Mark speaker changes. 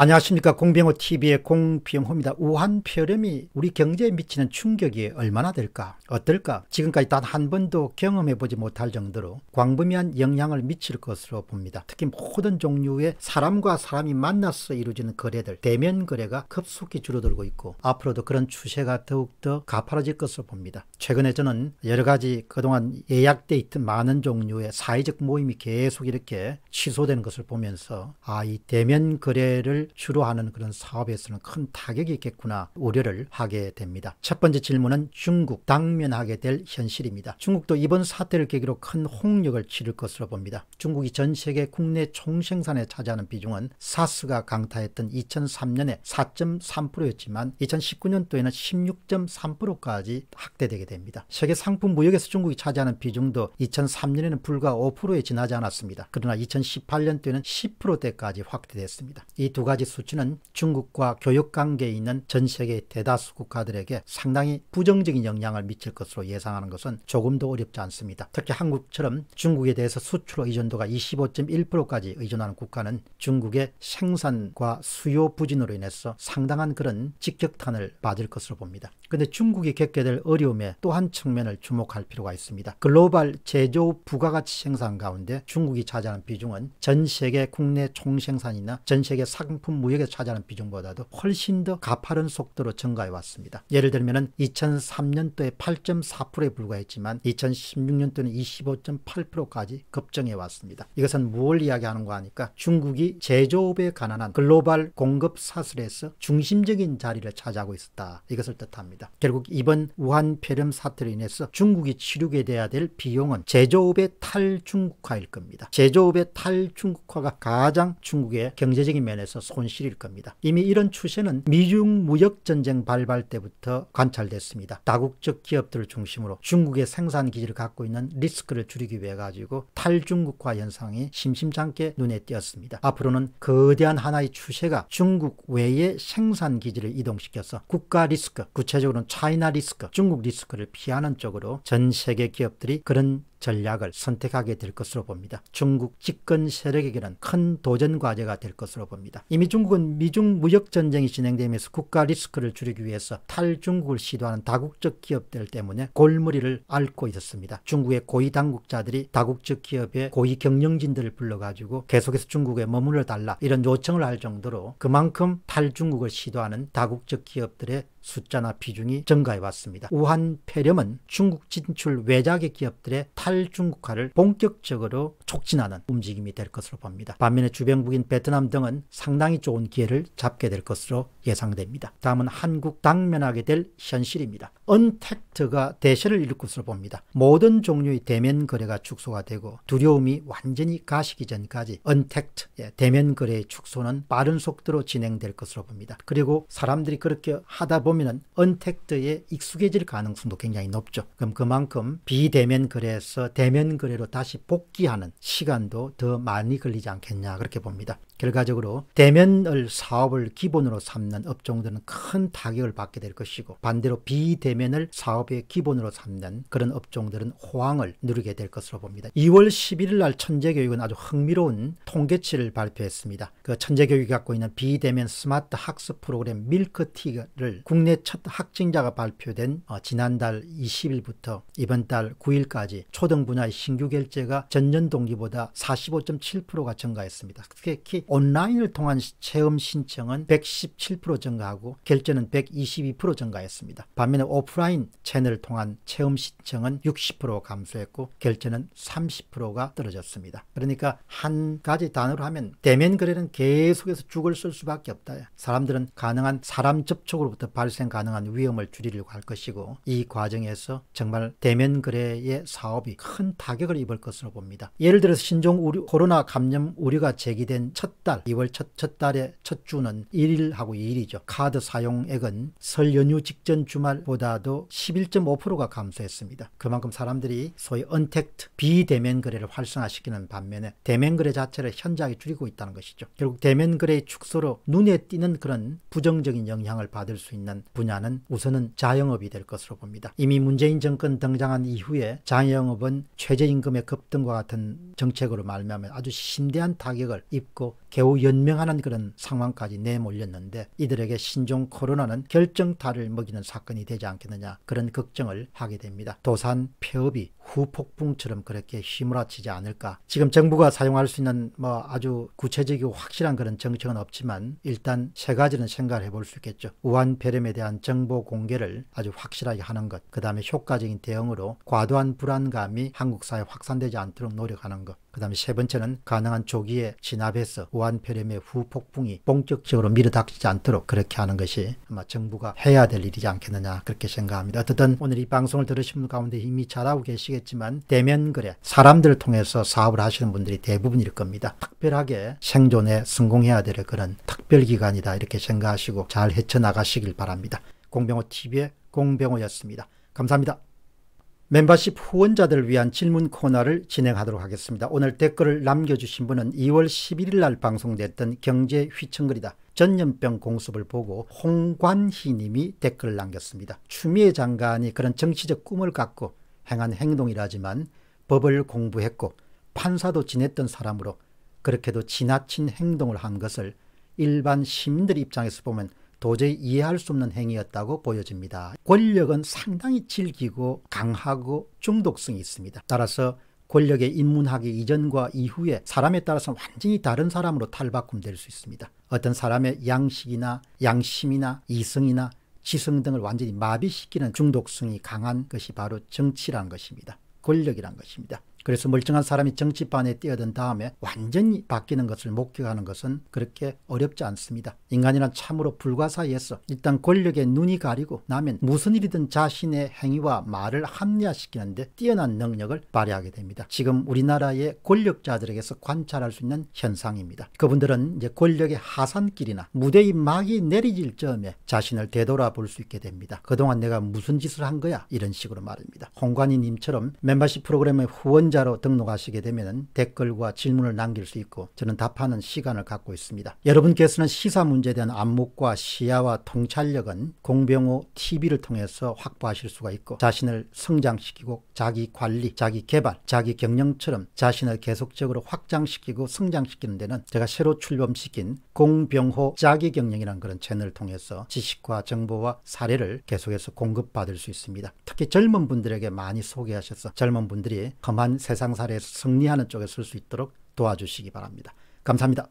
Speaker 1: 안녕하십니까 공병호 TV의 공병호입니다. 우한 폐렴이 우리 경제에 미치는 충격이 얼마나 될까 어떨까 지금까지 단 한 번도 경험해보지 못할 정도로 광범위한 영향을 미칠 것으로 봅니다. 특히 모든 종류의 사람과 사람이 만나서 이루어지는 거래들 대면 거래가 급속히 줄어들고 있고 앞으로도 그런 추세가 더욱더 가파라질 것으로 봅니다. 최근에 저는 여러 가지 그동안 예약돼 있던 많은 종류의 사회적 모임이 계속 이렇게 취소되는 것을 보면서 아 이 대면 거래를 주로 하는 그런 사업에서는 큰 타격이 있겠구나 우려를 하게 됩니다. 첫 번째 질문은 중국 당면하게 될 현실입니다. 중국도 이번 사태를 계기로 큰 홍역을 치를 것으로 봅니다. 중국이 전 세계 국내 총생산에 차지하는 비중은 사스가 강타했던 2003년에 4.3%였지만 2019년도에는 16.3%까지 확대되게 됩니다. 세계 상품 무역에서 중국이 차지하는 비중도 2003년에는 불과 5%에 지나지 않았습니다. 그러나 2018년도에는 10%대까지 확대됐습니다. 이두 가지 수치는 중국과 교역 관계에 있는 전 세계 대다수 국가들에게 상당히 부정적인 영향을 미칠 것으로 예상하는 것은 조금도 어렵지 않습니다. 특히 한국처럼 중국에 대해서 수출 의존도가 25.1%까지 의존하는 국가는 중국의 생산과 수요 부진으로 인해서 상당한 그런 직격탄을 받을 것으로 봅니다. 근데 중국이 겪게 될 어려움에 또한 측면을 주목할 필요가 있습니다. 글로벌 제조 부가가치 생산 가운데 중국이 차지하는 비중은 전 세계 국내 총생산이나 전 세계 상품 무역에 차지하는 비중보다도 훨씬 더 가파른 속도로 증가해 왔습니다. 예를 들면 2003년도에 8.4%에 불과했지만 2016년도는 25.8%까지 급증해 왔습니다. 이것은 무엇을 이야기하는가 하니까 중국이 제조업에 관한 글로벌 공급 사슬에서 중심적인 자리를 차지하고 있었다. 이것을 뜻합니다. 겁니다. 결국 이번 우한 폐렴 사태로 인해서 중국이 치료게돼야될 비용은 제조업의 탈중국화일 겁니다. 제조업의 탈중국화가 가장 중국의 경제적인 면에서 손실일 겁니다. 이미 이런 추세는 미중 무역 전쟁 발발 때부터 관찰됐습니다. 다국적 기업들을 중심으로 중국의 생산 기지를 갖고 있는 리스크를 줄이기 위해 가지고 탈중국화 현상이 심심찮게 눈에 띄었습니다. 앞으로는 거대한 하나의 추세가 중국 외의 생산 기지를 이동시켜서 국가 리스크, 구체적 전체적으로는 차이나 리스크, 중국 리스크를 피하는 쪽으로 전 세계 기업들이 그런 전략을 선택하게 될 것으로 봅니다. 중국 집권 세력에게는 큰 도전 과제가 될 것으로 봅니다. 이미 중국은 미중 무역 전쟁이 진행되면서 국가 리스크를 줄이기 위해서 탈중국을 시도하는 다국적 기업들 때문에 골머리를 앓고 있었습니다. 중국의 고위 당국자들이 다국적 기업의 고위 경영진들을 불러가지고 계속해서 중국에 머물러 달라 이런 요청을 할 정도로 그만큼 탈중국을 시도하는 다국적 기업들의 숫자나 비중이 증가해 왔습니다. 우한 폐렴은 중국 진출 외자계 기업들의 탈 탈중국화를 본격적으로 촉진하는 움직임이 될 것으로 봅니다. 반면에 주변국인 베트남 등은 상당히 좋은 기회를 잡게 될 것으로 예상됩니다. 다음은 한국 당면하게 될 현실입니다. 언택트가 대세를 잃을 것으로 봅니다. 모든 종류의 대면 거래가 축소가 되고 두려움이 완전히 가시기 전까지 언택트 예, 대면 거래의 축소는 빠른 속도로 진행될 것으로 봅니다. 그리고 사람들이 그렇게 하다 보면은 언택트에 익숙해질 가능성도 굉장히 높죠. 그럼 그만큼 비대면 거래에서 대면 거래로 다시 복귀하는 시간도 더 많이 걸리지 않겠냐 그렇게 봅니다. 결과적으로 대면을 사업을 기본으로 삼는 업종들은 큰 타격을 받게 될 것이고 반대로 비대면 외면을 사업의 기본으로 삼는 그런 업종들은 호황을 누리게 될 것으로 봅니다. 2월 11일 날 천재교육은 아주 흥미로운 통계치를 발표했습니다. 그 천재교육이 갖고 있는 비대면 스마트 학습 프로그램 밀크티를 국내 첫 확진자가 발표된 어, 지난달 20일부터 이번 달 9일까지 초등 분야의 신규 결제가 전년 동기보다 45.7%가 증가했습니다. 특히 온라인을 통한 체험 신청은 117% 증가하고 결제는 122% 증가했습니다. 반면에 오프 오프라인 채널을 통한 체험 신청은 60% 감소했고 결제는 30%가 떨어졌습니다. 그러니까 한 가지 단어로 하면 대면 거래는 계속해서 죽을 쓸 수밖에 없다. 사람들은 가능한 사람 접촉으로부터 발생 가능한 위험을 줄이려고 할 것이고 이 과정에서 정말 대면 거래의 사업이 큰 타격을 입을 것으로 봅니다. 예를 들어서 신종 우려, 코로나 감염 우려가 제기된 첫 달, 2월 첫, 첫 달의 첫 주는 1일하고 2일이죠. 카드 사용액은 설 연휴 직전 주말보다 하라도 11.5%가 감소했습니다. 그만큼 사람들이 소위 언택트 비대면 거래를 활성화시키는 반면에 대면 거래 자체를 현저하게 줄이고 있다는 것이죠. 결국 대면 거래의 축소로 눈에 띄는 그런 부정적인 영향을 받을 수 있는 분야는 우선은 자영업이 될 것으로 봅니다. 이미 문재인 정권 등장한 이후에 자영업은 최저임금의 급등과 같은 정책으로 말미암아 아주 심대한 타격을 입고 겨우 연명하는 그런 상황까지 내몰렸는데 이들에게 신종 코로나는 결정타를 먹이는 사건이 되지 않겠느냐 그런 걱정을 하게 됩니다. 도산 폐업이 후폭풍처럼 그렇게 휘몰아치지 않을까. 지금 정부가 사용할 수 있는 뭐 아주 구체적이고 확실한 그런 정책은 없지만 일단 세 가지는 생각을 해볼 수 있겠죠. 우한 폐렴에 대한 정보 공개를 아주 확실하게 하는 것. 그 다음에 효과적인 대응으로 과도한 불안감이 한국 사회에 확산되지 않도록 노력하는 것. 그 다음에 세 번째는 가능한 조기에 진압해서 우한폐렴의 후폭풍이 본격적으로 밀어닥치지 않도록 그렇게 하는 것이 아마 정부가 해야 될 일이지 않겠느냐 그렇게 생각합니다. 어쨌든 오늘 이 방송을 들으신 분 가운데 이미 잘하고 계시겠지만 대면 거래 사람들을 통해서 사업을 하시는 분들이 대부분일 겁니다. 특별하게 생존에 성공해야 될 그런 특별 기관이다 이렇게 생각하시고 잘 헤쳐나가시길 바랍니다. 공병호 TV의 공병호였습니다. 감사합니다. 멤버십 후원자들을 위한 질문 코너를 진행하도록 하겠습니다. 오늘 댓글을 남겨주신 분은 2월 11일 날 방송됐던 경제 휘청거리다 전염병 공습을 보고 홍관희 님이 댓글을 남겼습니다. 추미애 장관이 그런 정치적 꿈을 갖고 행한 행동이라지만 법을 공부했고 판사도 지냈던 사람으로 그렇게도 지나친 행동을 한 것을 일반 시민들 입장에서 보면 도저히 이해할 수 없는 행위였다고 보여집니다. 권력은 상당히 질기고 강하고 중독성이 있습니다. 따라서 권력에 입문하기 이전과 이후에 사람에 따라서 완전히 다른 사람으로 탈바꿈될 수 있습니다. 어떤 사람의 양식이나 양심이나 이성이나 지성 등을 완전히 마비시키는 중독성이 강한 것이 바로 정치란 것입니다. 권력이란 것입니다. 그래서 멀쩡한 사람이 정치판에 뛰어든 다음에 완전히 바뀌는 것을 목격하는 것은 그렇게 어렵지 않습니다. 인간이란 참으로 불가사의에서 일단 권력에 눈이 가리고 나면 무슨 일이든 자신의 행위와 말을 합리화시키는데 뛰어난 능력을 발휘하게 됩니다. 지금 우리나라의 권력자들에게서 관찰할 수 있는 현상입니다. 그분들은 이제 권력의 하산길이나 무대의 막이 내리질 점에 자신을 되돌아볼 수 있게 됩니다. 그동안 내가 무슨 짓을 한 거야? 이런 식으로 말입니다. 홍관희님처럼 멤버십 프로그램의 후원 청취자로 등록하시게 되면 댓글과 질문을 남길 수 있고 저는 답하는 시간을 갖고 있습니다. 여러분께서는 시사 문제에 대한 안목과 시야와 통찰력은 공병호 TV를 통해서 확보하실 수가 있고 자신을 성장시키고 자기 관리, 자기 개발, 자기 경영처럼 자신을 계속적으로 확장시키고 성장시키는 데는 제가 새로 출범시킨 공병호 자기 경영이라는 그런 채널을 통해서 지식과 정보와 사례를 계속해서 공급받을 수 있습니다. 특히 젊은 분들에게 많이 소개하셔서 젊은 분들이 험한 세상살이에서 승리하는 쪽에 설 수 있도록 도와주시기 바랍니다. 감사합니다.